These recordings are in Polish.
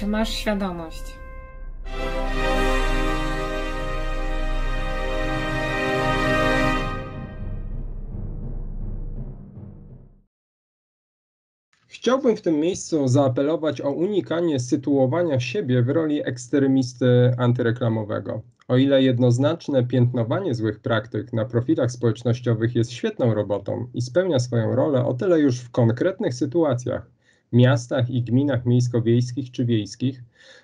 Czy masz świadomość? Chciałbym w tym miejscu zaapelować o unikanie sytuowania siebie w roli ekstremisty antyreklamowego. O ile jednoznaczne piętnowanie złych praktyk na profilach społecznościowych jest świetną robotą i spełnia swoją rolę, o tyle już w konkretnych sytuacjach miastach i gminach miejsko-wiejskich czy wiejskich,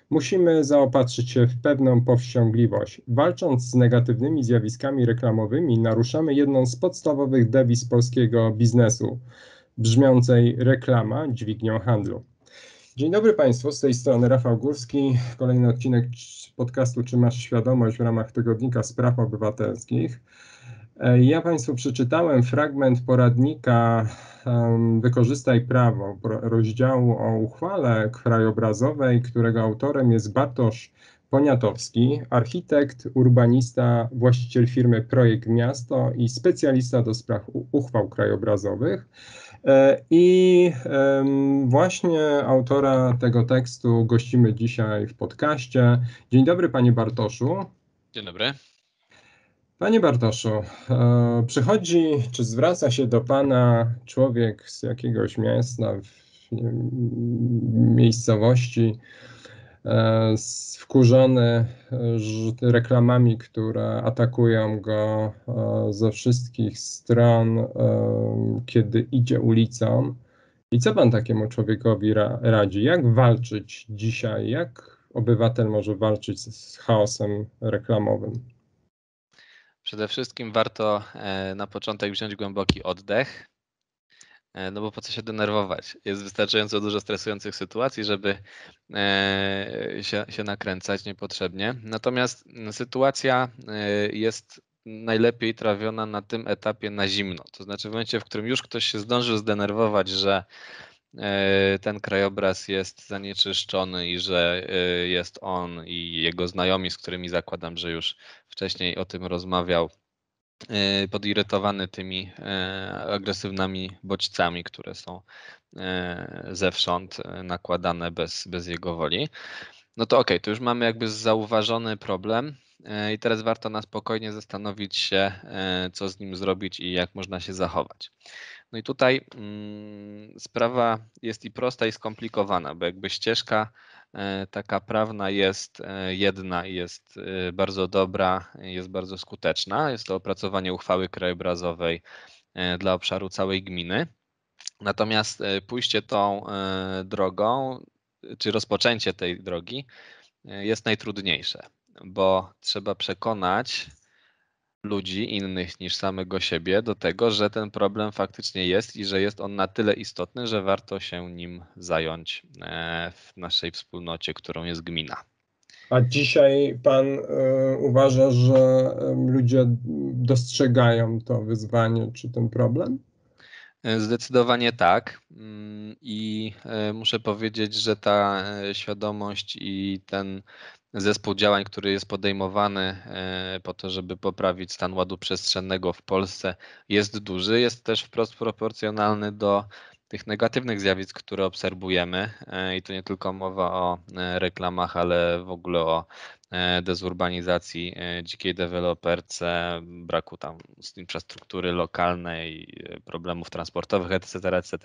musimy zaopatrzyć się w pewną powściągliwość. Walcząc z negatywnymi zjawiskami reklamowymi, naruszamy jedną z podstawowych dewiz polskiego biznesu, brzmiącej reklama dźwignią handlu. Dzień dobry Państwu, z tej strony Rafał Górski. Kolejny odcinek podcastu Czy masz świadomość w ramach tygodnika spraw obywatelskich. E, ja Państwu przeczytałem fragment poradnika Wykorzystaj prawo, rozdziału o uchwale krajobrazowej, którego autorem jest Bartosz Poniatowski, architekt, urbanista, właściciel firmy Projekt Miasto i specjalista do spraw uchwał krajobrazowych. E, I właśnie autora tego tekstu gościmy dzisiaj w podcaście. Dzień dobry, panie Bartoszu. Dzień dobry. Panie Bartoszu, e, przychodzi czy zwraca się do Pana człowiek z jakiegoś miasta, miejscowości, e, wkurzony e, reklamami, które atakują go ze wszystkich stron, kiedy idzie ulicą. I co Pan takiemu człowiekowi radzi? Jak walczyć dzisiaj? Jak obywatel może walczyć z chaosem reklamowym? Przede wszystkim warto e, na początek wziąć głęboki oddech, e, no bo po co się denerwować? Jest wystarczająco dużo stresujących sytuacji, żeby e, się, się nakręcać niepotrzebnie. Natomiast sytuacja jest najlepiej trawiona na tym etapie na zimno. To znaczy w momencie, w którym już ktoś się zdążył zdenerwować, że E, ten krajobraz jest zanieczyszczony i że e, jest on i jego znajomi, z którymi zakładam, że już wcześniej o tym rozmawiał, e, podirytowany tymi agresywnymi bodźcami, które są zewsząd nakładane bez, bez jego woli. No to okej, okay, to już mamy jakby zauważony problem e, i teraz warto na spokojnie zastanowić się, e, co z nim zrobić i jak można się zachować. No i tutaj mm, sprawa jest i prosta, i skomplikowana, bo jakby ścieżka e, taka prawna jest jedna i jest bardzo dobra, jest bardzo skuteczna. Jest to opracowanie uchwały krajobrazowej dla obszaru całej gminy. Natomiast pójście tą drogą czy rozpoczęcie tej drogi e, jest najtrudniejsze, bo trzeba przekonać ludzi innych niż samego siebie do tego, że ten problem faktycznie jest i że jest on na tyle istotny, że warto się nim zająć e, w naszej wspólnocie, którą jest gmina. A dzisiaj pan e, uważa, że ludzie dostrzegają to wyzwanie czy ten problem? E, zdecydowanie tak. Mm, I e, muszę powiedzieć, że ta e, świadomość i ten zespół działań, który jest podejmowany po to, żeby poprawić stan ładu przestrzennego w Polsce, jest duży. Jest też wprost proporcjonalny do tych negatywnych zjawisk, które obserwujemy, e, i tu nie tylko mowa o e, reklamach, ale w ogóle o e, dezurbanizacji dzikiej deweloperce, braku tam infrastruktury lokalnej, problemów transportowych, etc., etc.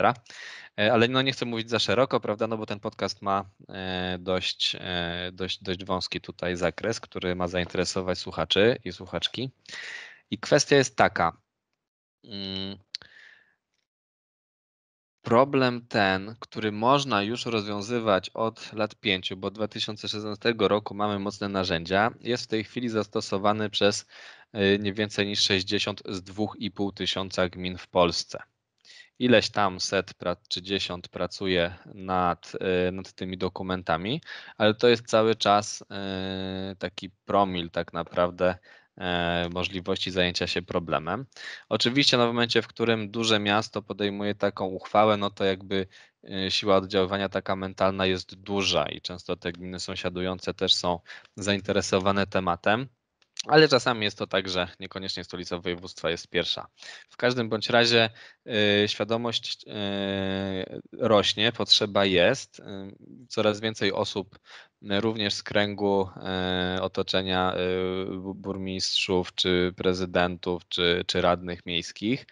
Ale no nie chcę mówić za szeroko, prawda, no bo ten podcast ma dość, dość, dość wąski tutaj zakres, który ma zainteresować słuchaczy i słuchaczki. I kwestia jest taka. Mm, problem ten, który można już rozwiązywać od lat pięciu, bo 2016 roku mamy mocne narzędzia, jest w tej chwili zastosowany przez y, nie więcej niż 60 z 2,5 tysiąca gmin w Polsce. Ileś tam set czy dziesiąt pracuje nad, y, nad tymi dokumentami, ale to jest cały czas y, taki promil tak naprawdę E, możliwości zajęcia się problemem. Oczywiście na no, momencie, w którym duże miasto podejmuje taką uchwałę, no to jakby e, siła oddziaływania taka mentalna jest duża i często te gminy sąsiadujące też są zainteresowane tematem ale czasami jest to tak, że niekoniecznie stolica województwa jest pierwsza. W każdym bądź razie y, świadomość y, rośnie, potrzeba jest. Y, coraz więcej osób, również z kręgu otoczenia burmistrzów, czy prezydentów, czy, czy radnych miejskich,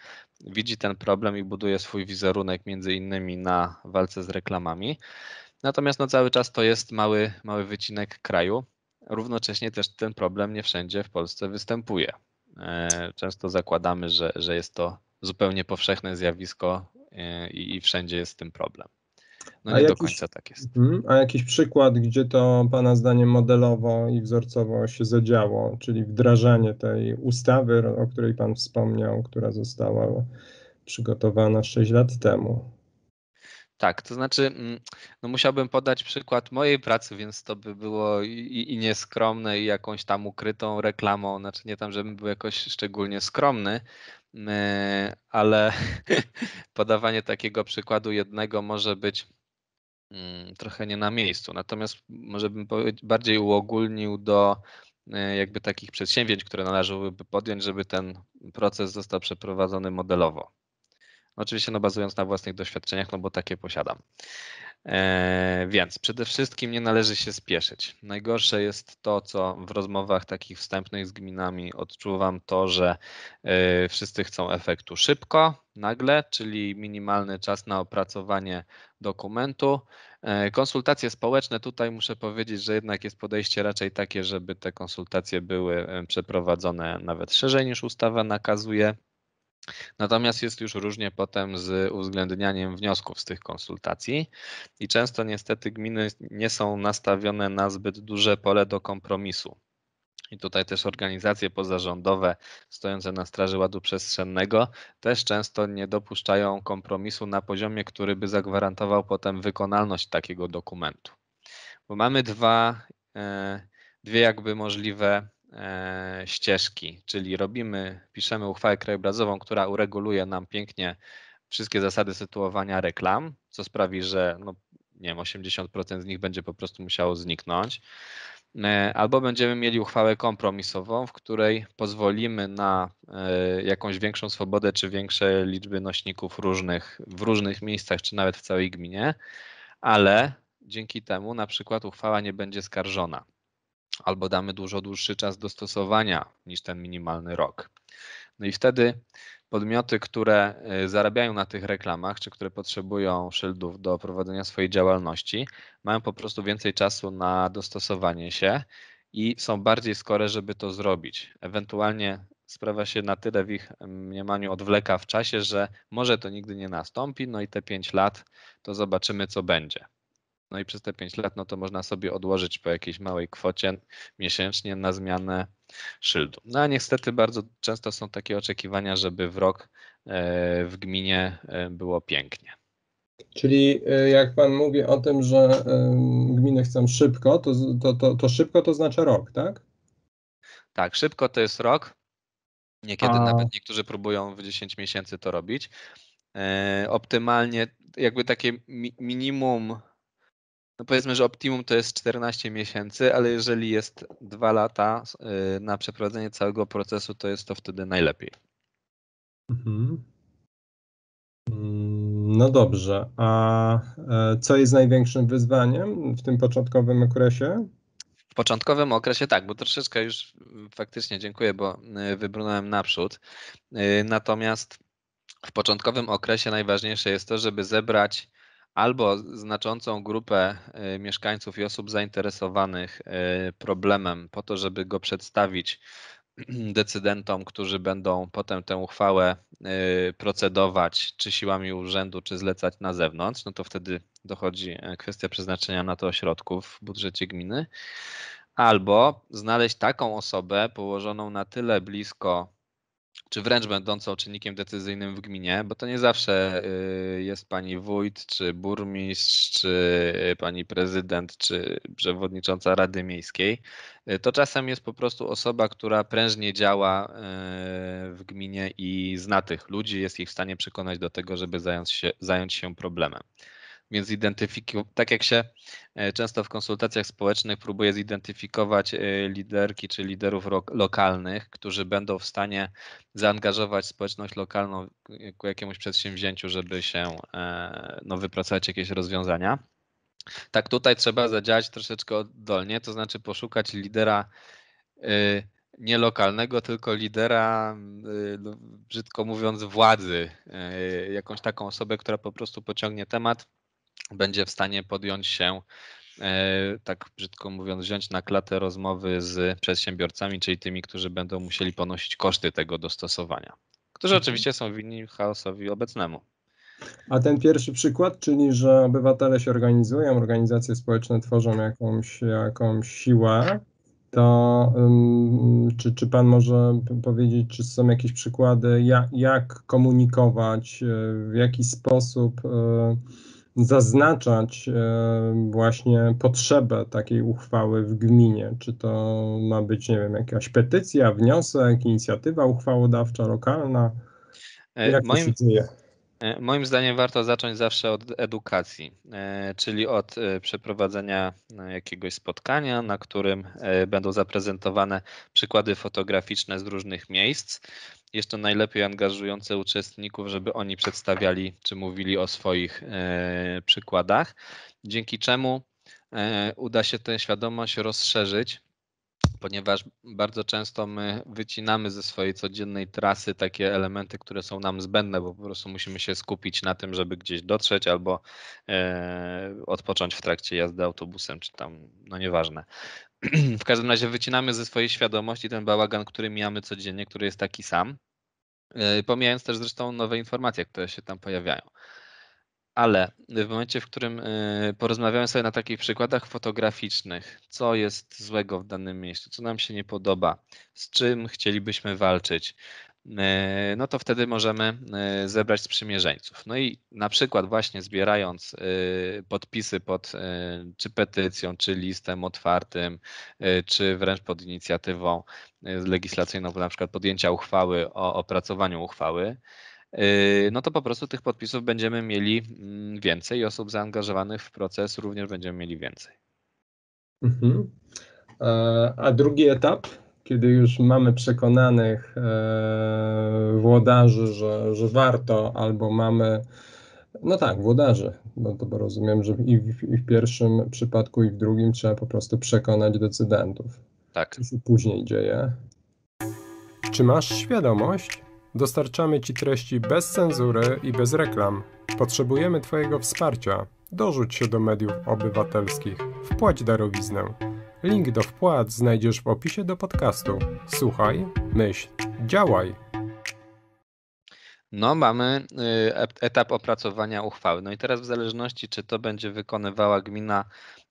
widzi ten problem i buduje swój wizerunek między innymi na walce z reklamami. Natomiast no, cały czas to jest mały, mały wycinek kraju Równocześnie też ten problem nie wszędzie w Polsce występuje. E, często zakładamy, że, że jest to zupełnie powszechne zjawisko e, i, i wszędzie jest z tym problem. No nie a do jakiś, końca tak jest. Mhm. A jakiś przykład, gdzie to Pana zdaniem modelowo i wzorcowo się zadziało, czyli wdrażanie tej ustawy, o której Pan wspomniał, która została przygotowana 6 lat temu? Tak, to znaczy, mm, no musiałbym podać przykład mojej pracy, więc to by było i, i nieskromne, i jakąś tam ukrytą reklamą. Znaczy, nie tam, żebym był jakoś szczególnie skromny, mm, ale podawanie takiego przykładu jednego może być mm, trochę nie na miejscu. Natomiast może bym bardziej uogólnił do e, jakby takich przedsięwzięć, które należałoby podjąć, żeby ten proces został przeprowadzony modelowo. Oczywiście no, bazując na własnych doświadczeniach, no bo takie posiadam. E, więc przede wszystkim nie należy się spieszyć. Najgorsze jest to, co w rozmowach takich wstępnych z gminami odczuwam, to, że e, wszyscy chcą efektu szybko, nagle, czyli minimalny czas na opracowanie dokumentu. E, konsultacje społeczne, tutaj muszę powiedzieć, że jednak jest podejście raczej takie, żeby te konsultacje były e, przeprowadzone nawet szerzej niż ustawa nakazuje Natomiast jest już różnie potem z uwzględnianiem wniosków z tych konsultacji i często niestety gminy nie są nastawione na zbyt duże pole do kompromisu. I tutaj też organizacje pozarządowe stojące na straży ładu przestrzennego też często nie dopuszczają kompromisu na poziomie, który by zagwarantował potem wykonalność takiego dokumentu. Bo mamy dwa, e, dwie jakby możliwe E, ścieżki, czyli robimy, piszemy uchwałę krajobrazową, która ureguluje nam pięknie wszystkie zasady sytuowania reklam, co sprawi, że no, nie wiem, 80% z nich będzie po prostu musiało zniknąć. E, albo będziemy mieli uchwałę kompromisową, w której pozwolimy na e, jakąś większą swobodę czy większe liczby nośników różnych w różnych miejscach, czy nawet w całej gminie, ale dzięki temu na przykład uchwała nie będzie skarżona albo damy dużo dłuższy czas dostosowania niż ten minimalny rok. No i wtedy podmioty, które y, zarabiają na tych reklamach, czy które potrzebują szyldów do prowadzenia swojej działalności, mają po prostu więcej czasu na dostosowanie się i są bardziej skore, żeby to zrobić. Ewentualnie sprawa się na tyle w ich mniemaniu odwleka w czasie, że może to nigdy nie nastąpi, no i te 5 lat to zobaczymy, co będzie. No i przez te 5 lat, no to można sobie odłożyć po jakiejś małej kwocie miesięcznie na zmianę szyldu. No a niestety bardzo często są takie oczekiwania, żeby w rok e, w gminie e, było pięknie. Czyli e, jak Pan mówi o tym, że gminy chcą szybko, to, to, to, to szybko to znaczy rok, tak? Tak, szybko to jest rok. Niekiedy a... nawet niektórzy próbują w 10 miesięcy to robić. Optymalnie, jakby takie minimum no powiedzmy, że optimum to jest 14 miesięcy, ale jeżeli jest 2 lata y, na przeprowadzenie całego procesu, to jest to wtedy najlepiej. Mhm. Mm, no dobrze. A e, co jest największym wyzwaniem w tym początkowym okresie? W początkowym okresie tak, bo troszeczkę już faktycznie dziękuję, bo y, wybrnąłem naprzód. Y, natomiast w początkowym okresie najważniejsze jest to, żeby zebrać albo znaczącą grupę y, mieszkańców i osób zainteresowanych y, problemem, po to, żeby go przedstawić decydentom, którzy będą potem tę uchwałę y, procedować, czy siłami urzędu, czy zlecać na zewnątrz, no to wtedy dochodzi e, kwestia przeznaczenia na to ośrodków w budżecie gminy, albo znaleźć taką osobę położoną na tyle blisko czy wręcz będącą czynnikiem decyzyjnym w gminie, bo to nie zawsze y, jest pani wójt, czy burmistrz, czy y, pani prezydent, czy przewodnicząca Rady Miejskiej. Y, to czasem jest po prostu osoba, która prężnie działa w gminie i zna tych ludzi, jest ich w stanie przekonać do tego, żeby zająć się, zająć się problemem. Więc zidentyfikuj, tak jak się e, często w konsultacjach społecznych próbuje zidentyfikować e, liderki czy liderów lokalnych, którzy będą w stanie zaangażować społeczność lokalną ku jakiemuś przedsięwzięciu, żeby się e, no, wypracować jakieś rozwiązania. Tak tutaj trzeba zadziałać troszeczkę oddolnie, to znaczy poszukać lidera nie lokalnego, tylko lidera, no, brzydko mówiąc, władzy, jakąś taką osobę, która po prostu pociągnie temat będzie w stanie podjąć się, e, tak brzydko mówiąc, wziąć na klatę rozmowy z przedsiębiorcami, czyli tymi, którzy będą musieli ponosić koszty tego dostosowania, którzy mhm. oczywiście są winni chaosowi obecnemu. A ten pierwszy przykład, czyli że obywatele się organizują, organizacje społeczne tworzą jakąś, jakąś siłę, to um, czy, czy Pan może powiedzieć, czy są jakieś przykłady, jak, jak komunikować, e, w jaki sposób. E, zaznaczać e, właśnie potrzebę takiej uchwały w gminie. Czy to ma być, nie wiem, jakaś petycja, wniosek, inicjatywa uchwałodawcza lokalna? E, Jak moim, to się dzieje? E, moim zdaniem warto zacząć zawsze od edukacji, czyli od przeprowadzenia no, jakiegoś spotkania, na którym będą zaprezentowane przykłady fotograficzne z różnych miejsc jeszcze najlepiej angażujące uczestników, żeby oni przedstawiali czy mówili o swoich e, przykładach, dzięki czemu e, uda się tę świadomość rozszerzyć ponieważ bardzo często my wycinamy ze swojej codziennej trasy takie elementy, które są nam zbędne, bo po prostu musimy się skupić na tym, żeby gdzieś dotrzeć albo e, odpocząć w trakcie jazdy autobusem, czy tam, no nieważne. w każdym razie wycinamy ze swojej świadomości ten bałagan, który mijamy codziennie, który jest taki sam, e, pomijając też zresztą nowe informacje, które się tam pojawiają ale w momencie, w którym y, porozmawiamy sobie na takich przykładach fotograficznych, co jest złego w danym miejscu, co nam się nie podoba, z czym chcielibyśmy walczyć, y, no to wtedy możemy y, zebrać sprzymierzeńców. No i na przykład właśnie zbierając podpisy pod czy petycją, czy listem otwartym, czy wręcz pod inicjatywą legislacyjną, na przykład podjęcia uchwały o opracowaniu uchwały, Yy, no to po prostu tych podpisów będziemy mieli mm, więcej i osób zaangażowanych w proces również będziemy mieli więcej. Mhm. E, a drugi etap, kiedy już mamy przekonanych e, włodarzy, że, że warto, albo mamy, no tak, włodarzy, bo to rozumiem, że i w, i w pierwszym przypadku, i w drugim trzeba po prostu przekonać decydentów. Tak. Co się później dzieje? Czy masz świadomość, Dostarczamy Ci treści bez cenzury i bez reklam. Potrzebujemy Twojego wsparcia. Dorzuć się do mediów obywatelskich. Wpłać darowiznę. Link do wpłat znajdziesz w opisie do podcastu. Słuchaj, myśl, działaj. No, mamy y, e-, etap opracowania uchwały. No i teraz, w zależności, czy to będzie wykonywała gmina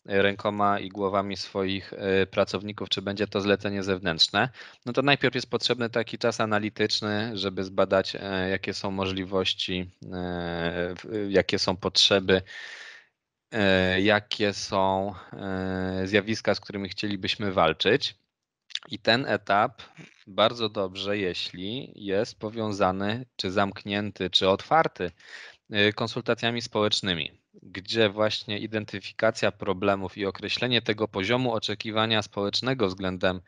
rękoma i głowami swoich e, pracowników, czy będzie to zlecenie zewnętrzne, no to najpierw jest potrzebny taki czas analityczny, żeby zbadać, e, jakie są możliwości, e, jakie są potrzeby jakie są zjawiska, z którymi chcielibyśmy walczyć. I ten etap bardzo dobrze, jeśli jest powiązany, czy zamknięty, czy otwarty konsultacjami społecznymi gdzie właśnie identyfikacja problemów i określenie tego poziomu oczekiwania społecznego względem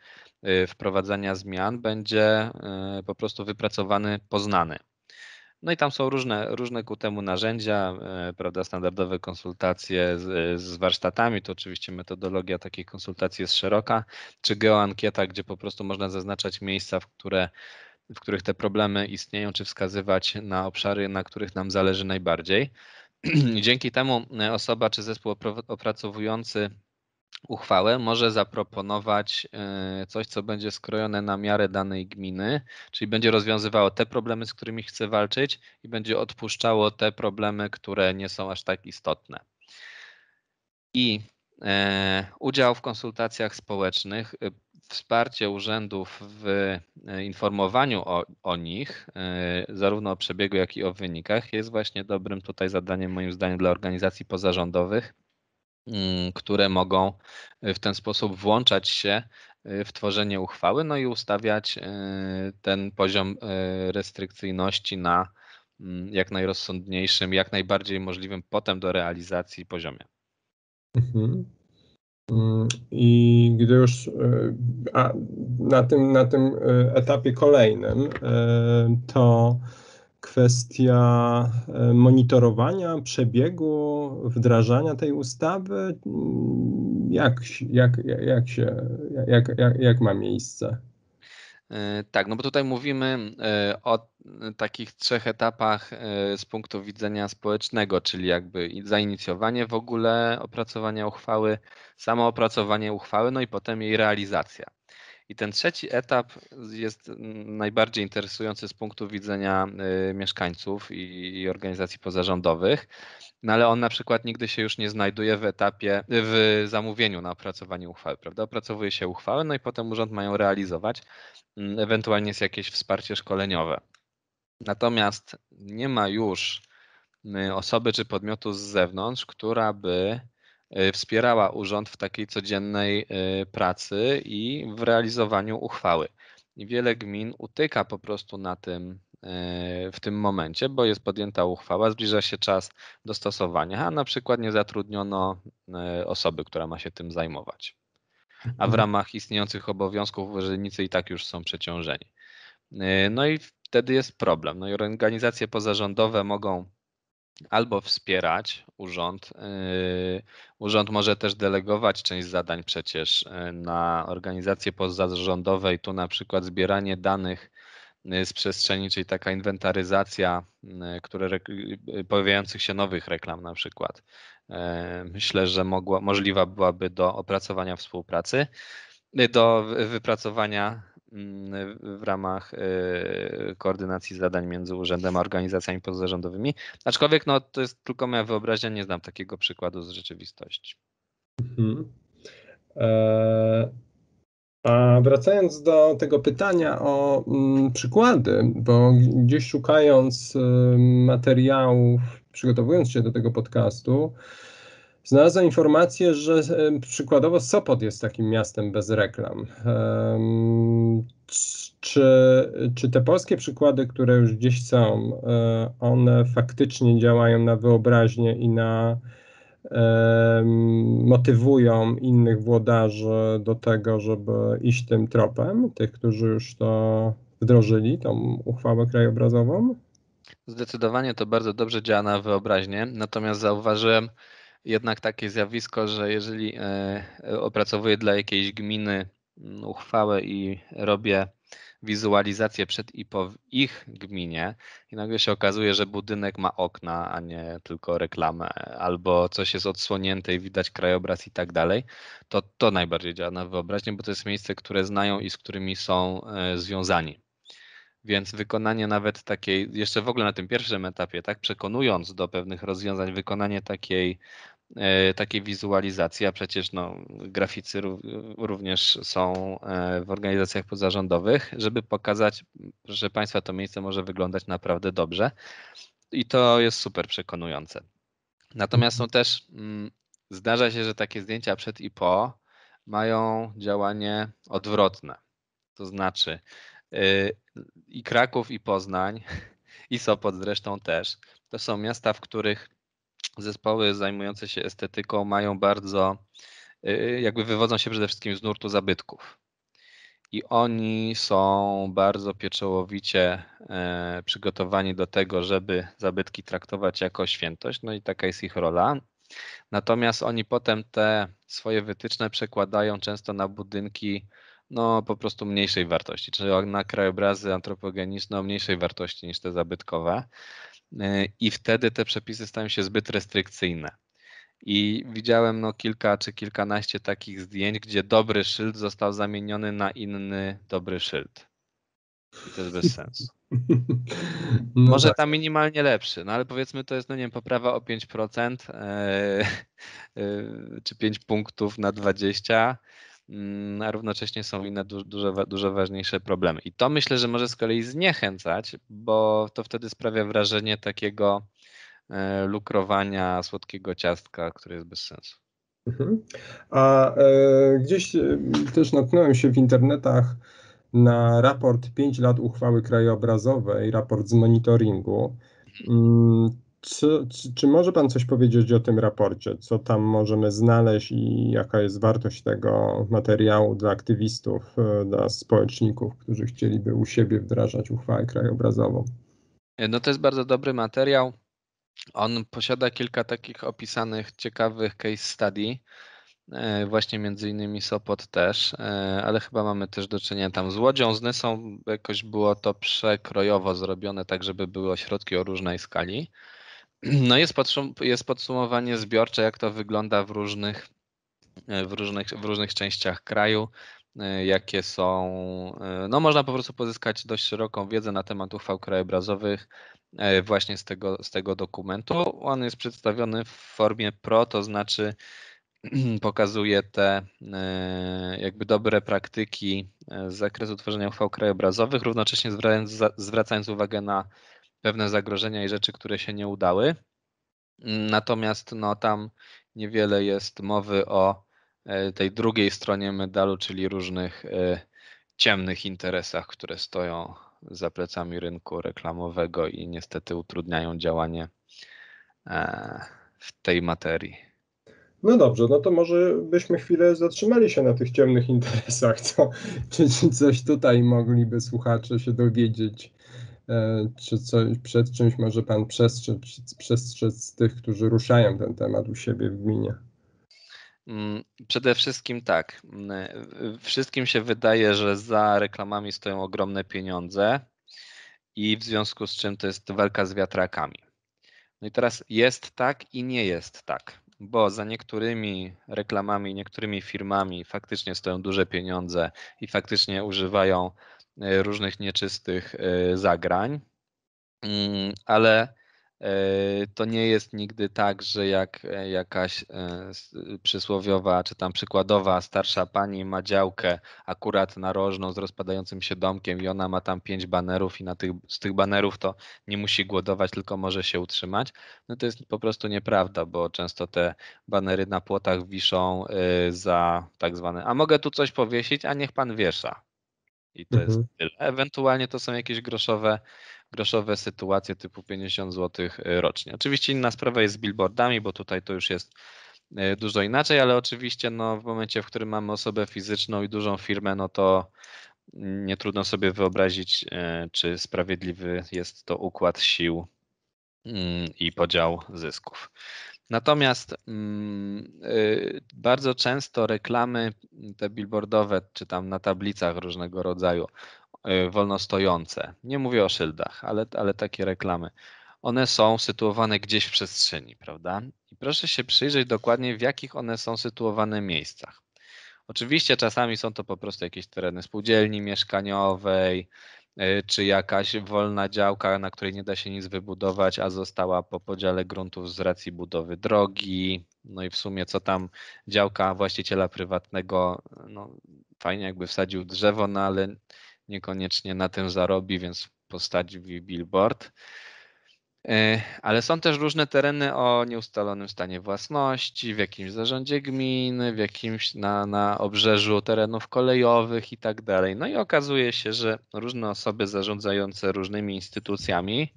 y, wprowadzania zmian będzie y, po prostu wypracowany, poznany. No i tam są różne, różne ku temu narzędzia, y, prawda, standardowe konsultacje z, z, warsztatami, to oczywiście metodologia takich konsultacji jest szeroka, czy geoankieta, gdzie po prostu można zaznaczać miejsca, w, które, w których te problemy istnieją, czy wskazywać na obszary, na których nam zależy najbardziej. Dzięki temu e, osoba czy zespół opracowujący uchwałę może zaproponować e, coś, co będzie skrojone na miarę danej gminy, czyli będzie rozwiązywało te problemy, z którymi chce walczyć i będzie odpuszczało te problemy, które nie są aż tak istotne. I e, udział w konsultacjach społecznych wsparcie urzędów w e, informowaniu o, o nich, e, zarówno o przebiegu, jak i o wynikach, jest właśnie dobrym tutaj zadaniem, moim zdaniem, dla organizacji pozarządowych, mm, które mogą e, w ten sposób włączać się w tworzenie uchwały, no i ustawiać ten poziom restrykcyjności na mm, jak najrozsądniejszym, jak najbardziej możliwym potem do realizacji poziomie. Mhm. Mm, I gdy już e, na tym, na tym e, etapie kolejnym, e, to kwestia monitorowania przebiegu wdrażania tej ustawy, mm, jak, jak, jak, się, jak, jak, jak ma miejsce? E, tak, no bo tutaj mówimy e, o e, takich trzech etapach z punktu widzenia społecznego, czyli jakby zainicjowanie w ogóle opracowania uchwały, samo opracowanie uchwały, no i potem jej realizacja. I ten trzeci etap jest mm, najbardziej interesujący z punktu widzenia y, mieszkańców i organizacji pozarządowych, no ale on na przykład nigdy się już nie znajduje w etapie, w zamówieniu na opracowanie uchwały, prawda? Opracowuje się uchwałę, no i potem urząd mają realizować, mm, ewentualnie jest jakieś wsparcie szkoleniowe. Natomiast nie ma już y, osoby czy podmiotu z zewnątrz, która by Y, wspierała urząd w takiej codziennej y, pracy i w realizowaniu uchwały. I wiele gmin utyka po prostu na tym, y, w tym momencie, bo jest podjęta uchwała, zbliża się czas dostosowania, a na przykład nie zatrudniono osoby, która ma się tym zajmować. A w mhm. ramach istniejących obowiązków urzędnicy i tak już są przeciążeni. No i wtedy jest problem. No i organizacje pozarządowe mogą albo wspierać urząd. Yy, urząd może też delegować część zadań przecież yy, na organizacje pozarządowe i tu na przykład zbieranie danych yy, z przestrzeni, czyli taka inwentaryzacja które, pojawiających się nowych reklam na przykład. Myślę, że mogła, możliwa byłaby do opracowania współpracy, do wypracowania Mm, w ramach y, koordynacji zadań między urzędem a organizacjami pozarządowymi. Aczkolwiek no, to jest tylko moja wyobraźnia, nie znam takiego przykładu z rzeczywistości. Mhm. Eee, a wracając do tego pytania o m, mm, przykłady, bo gdzieś szukając y, materiałów, przygotowując się do tego podcastu, Znalazłem informację, że przykładowo Sopot jest takim miastem bez reklam. Czy, czy te polskie przykłady, które już gdzieś są, e, one faktycznie działają na wyobraźnię i na motywują innych włodarzy do tego, żeby iść tym tropem, tych, którzy już to wdrożyli, tą uchwałę krajobrazową? Zdecydowanie to bardzo dobrze działa na wyobraźnię, natomiast zauważyłem, jednak takie zjawisko, że jeżeli e, e, opracowuję dla jakiejś gminy mm, uchwałę i robię wizualizację przed i po ich gminie i nagle się okazuje, że budynek ma okna, a nie tylko reklamę, albo coś jest odsłonięte i widać krajobraz i tak dalej, to to najbardziej działa na wyobraźnię, bo to jest miejsce, które znają i z którymi są e, związani. Więc wykonanie nawet takiej, jeszcze w ogóle na tym pierwszym etapie, tak, przekonując do pewnych rozwiązań, wykonanie takiej, e, takiej wizualizacji, a przecież no, graficy również są e, w organizacjach pozarządowych, żeby pokazać, że Państwa to miejsce może wyglądać naprawdę dobrze. I to jest super przekonujące. Natomiast są mhm. też mm, zdarza się, że takie zdjęcia przed i po mają działanie odwrotne. To znaczy, i Kraków, i Poznań, i Sopot zresztą też. To są miasta, w których zespoły zajmujące się estetyką mają bardzo, y, jakby wywodzą się przede wszystkim z nurtu zabytków. I oni są bardzo pieczołowicie e, przygotowani do tego, żeby zabytki traktować jako świętość, no i taka jest ich rola. Natomiast oni potem te swoje wytyczne przekładają często na budynki no po prostu mniejszej wartości, czyli na krajobrazy antropogeniczne o mniejszej wartości niż te zabytkowe. Y, I wtedy te przepisy stają się zbyt restrykcyjne. I widziałem no, kilka czy kilkanaście takich zdjęć, gdzie dobry szyld został zamieniony na inny dobry szyld. I to jest bez sensu. No Może tak. tam minimalnie lepszy, no ale powiedzmy to jest, no nie wiem, poprawa o 5% yy, yy, czy 5 punktów na 20 Mm, a równocześnie są inne dużo, dużo ważniejsze problemy. I to myślę, że może z kolei zniechęcać, bo to wtedy sprawia wrażenie takiego e, lukrowania słodkiego ciastka, które jest bez sensu. Mhm. A e, gdzieś e, też natknąłem się w internetach na raport 5 lat uchwały krajobrazowej, raport z monitoringu. Mm, co, czy, czy, może Pan coś powiedzieć o tym raporcie? Co tam możemy znaleźć i jaka jest wartość tego materiału dla aktywistów, e, dla społeczników, którzy chcieliby u siebie wdrażać uchwałę krajobrazową? E, no to jest bardzo dobry materiał. On posiada kilka takich opisanych ciekawych case study. E, właśnie między innymi Sopot też, ale chyba mamy też do czynienia tam z Łodzią, z Nysą. Jakoś było to przekrojowo zrobione tak, żeby były ośrodki o różnej skali. No jest, podsum jest podsumowanie zbiorcze, jak to wygląda w różnych, w różnych, w różnych częściach kraju e, jakie są. E, no, można po prostu pozyskać dość szeroką wiedzę na temat uchwał krajobrazowych e, właśnie z tego, z tego dokumentu. On jest przedstawiony w formie PRO, to znaczy pokazuje te jakby dobre praktyki z zakresu tworzenia uchwał krajobrazowych, równocześnie zwracając, zwracając uwagę na pewne zagrożenia i rzeczy, które się nie udały. Natomiast no, tam niewiele jest mowy o e, tej drugiej stronie medalu, czyli różnych e, ciemnych interesach, które stoją za plecami rynku reklamowego i niestety utrudniają działanie e, w tej materii. No dobrze, no to może byśmy chwilę zatrzymali się na tych ciemnych interesach, co, czy coś tutaj mogliby słuchacze się dowiedzieć E, czy coś, przed czymś może Pan przestrzec, przestrzec tych, którzy ruszają ten temat u siebie w gminie? Mm, przede wszystkim tak. Mm, e, wszystkim się wydaje, że za reklamami stoją ogromne pieniądze i w związku z czym to jest walka z wiatrakami. No i teraz jest tak i nie jest tak, bo za niektórymi reklamami, niektórymi firmami faktycznie stoją duże pieniądze i faktycznie używają E, różnych nieczystych e, zagrań, mm, ale e, to nie jest nigdy tak, że jak jakaś przysłowiowa czy tam przykładowa starsza pani ma działkę akurat narożną z rozpadającym się domkiem i ona ma tam pięć banerów i na tych, z tych banerów to nie musi głodować, tylko może się utrzymać. No to jest po prostu nieprawda, bo często te banery na płotach wiszą za tak zwane a mogę tu coś powiesić, a niech pan wiesza. I to mhm. jest tyle. Ewentualnie to są jakieś groszowe, groszowe sytuacje typu 50 zł e, rocznie. Oczywiście inna sprawa jest z billboardami, bo tutaj to już jest e, dużo inaczej, ale oczywiście no, w momencie, w którym mamy osobę fizyczną i dużą firmę, no to nie trudno sobie wyobrazić, e, czy sprawiedliwy jest to układ sił mm, i podział zysków. Natomiast mm, y, bardzo często reklamy mm, te billboardowe, czy tam na tablicach różnego rodzaju, y, wolnostojące, nie mówię o szyldach, ale, ale takie reklamy, one są sytuowane gdzieś w przestrzeni, prawda? I proszę się przyjrzeć dokładnie, w jakich one są sytuowane miejscach. Oczywiście czasami są to po prostu jakieś tereny spółdzielni mieszkaniowej, E, czy jakaś wolna działka, na której nie da się nic wybudować, a została po podziale gruntów z racji budowy drogi. No i w sumie co tam działka właściciela prywatnego, no fajnie jakby wsadził drzewo, no ale niekoniecznie na tym zarobi, więc postawi billboard. E, ale są też różne tereny o nieustalonym stanie własności, w jakimś zarządzie gminy, w jakimś na, na obrzeżu terenów kolejowych i tak dalej. No i okazuje się, że różne osoby zarządzające różnymi instytucjami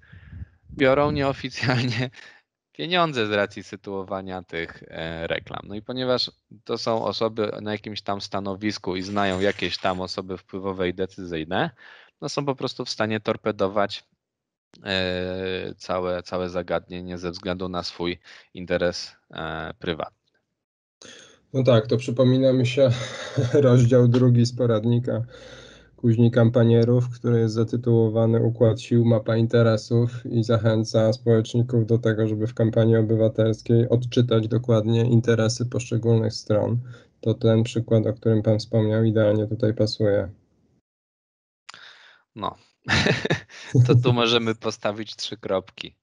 biorą nieoficjalnie pieniądze z racji sytuowania tych e, reklam. No i ponieważ to są osoby na jakimś tam stanowisku i znają jakieś tam osoby wpływowe i decyzyjne, no są po prostu w stanie torpedować E, całe, całe zagadnienie ze względu na swój interes e, prywatny. No tak, to przypomina mi się rozdział drugi z poradnika później kampanierów, który jest zatytułowany Układ sił, mapa interesów i zachęca społeczników do tego, żeby w kampanii obywatelskiej odczytać dokładnie interesy poszczególnych stron. To ten przykład, o którym Pan wspomniał, idealnie tutaj pasuje. No, to tu możemy postawić trzy kropki.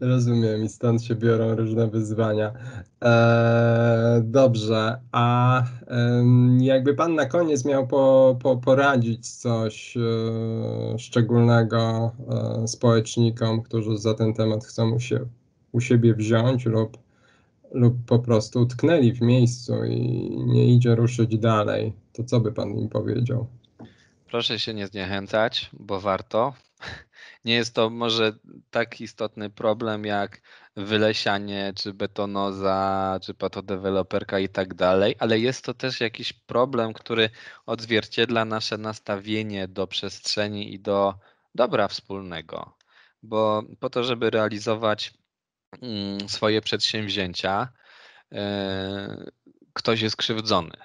Rozumiem i stąd się biorą różne wyzwania. Eee, dobrze, a jakby Pan na koniec miał po, po, poradzić coś e, szczególnego e, społecznikom, którzy za ten temat chcą się, u siebie wziąć lub, lub po prostu utknęli w miejscu i nie idzie ruszyć dalej, to co by Pan im powiedział? Proszę się nie zniechęcać, bo warto. Nie jest to może tak istotny problem jak wylesianie, czy betonoza, czy patodeweloperka i tak dalej, ale jest to też jakiś problem, który odzwierciedla nasze nastawienie do przestrzeni i do dobra wspólnego. Bo po to, żeby realizować mm, swoje przedsięwzięcia, e, ktoś jest krzywdzony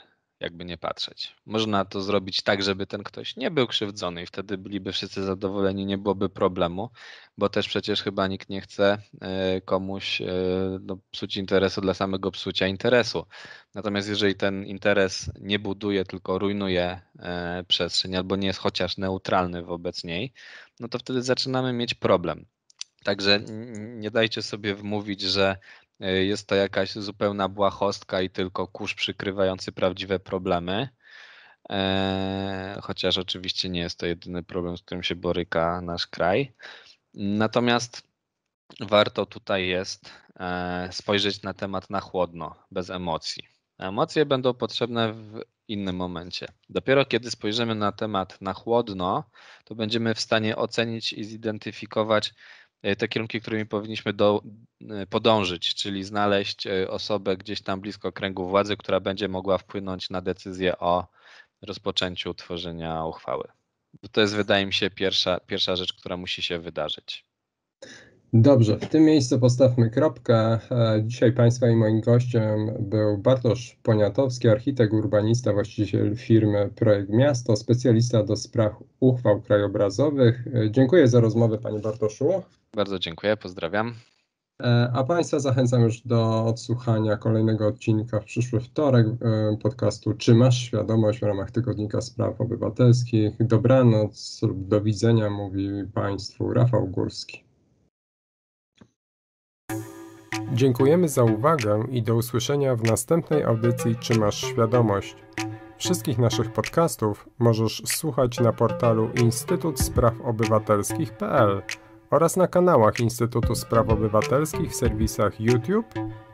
jakby nie patrzeć. Można to zrobić tak, żeby ten ktoś nie był krzywdzony i wtedy byliby wszyscy zadowoleni, nie byłoby problemu, bo też przecież chyba nikt nie chce e, komuś e, no, psuć interesu dla samego psucia interesu. Natomiast jeżeli ten interes nie buduje, tylko rujnuje e, przestrzeń albo nie jest chociaż neutralny wobec niej, no to wtedy zaczynamy mieć problem. Także nie dajcie sobie wmówić, że E, jest to jakaś zupełna błahostka i tylko kurz przykrywający prawdziwe problemy. E, chociaż oczywiście nie jest to jedyny problem, z którym się boryka nasz kraj. Natomiast warto tutaj jest e, spojrzeć na temat na chłodno, bez emocji. Emocje będą potrzebne w innym momencie. Dopiero kiedy spojrzymy na temat na chłodno, to będziemy w stanie ocenić i zidentyfikować E, te kierunki, którymi powinniśmy do, e, podążyć, czyli znaleźć e, osobę gdzieś tam blisko kręgu władzy, która będzie mogła wpłynąć na decyzję o rozpoczęciu tworzenia uchwały. To jest, wydaje mi się, pierwsza, pierwsza rzecz, która musi się wydarzyć. Dobrze, w tym miejscu postawmy kropkę. Dzisiaj Państwa i moim gościem był Bartosz Poniatowski, architekt, urbanista, właściciel firmy Projekt Miasto, specjalista do spraw uchwał krajobrazowych. Dziękuję za rozmowę, Panie Bartoszu. Bardzo dziękuję, pozdrawiam. E, a Państwa zachęcam już do odsłuchania kolejnego odcinka w przyszły wtorek e, podcastu Czy masz świadomość w ramach Tygodnika Spraw Obywatelskich? Dobranoc lub do widzenia mówi Państwu Rafał Górski. Dziękujemy za uwagę i do usłyszenia w następnej audycji Czy masz świadomość? Wszystkich naszych podcastów możesz słuchać na portalu Instytut Spraw Obywatelskich.pl oraz na kanałach Instytutu Spraw Obywatelskich w serwisach YouTube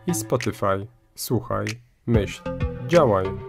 i Spotify. Słuchaj, myśl, działaj.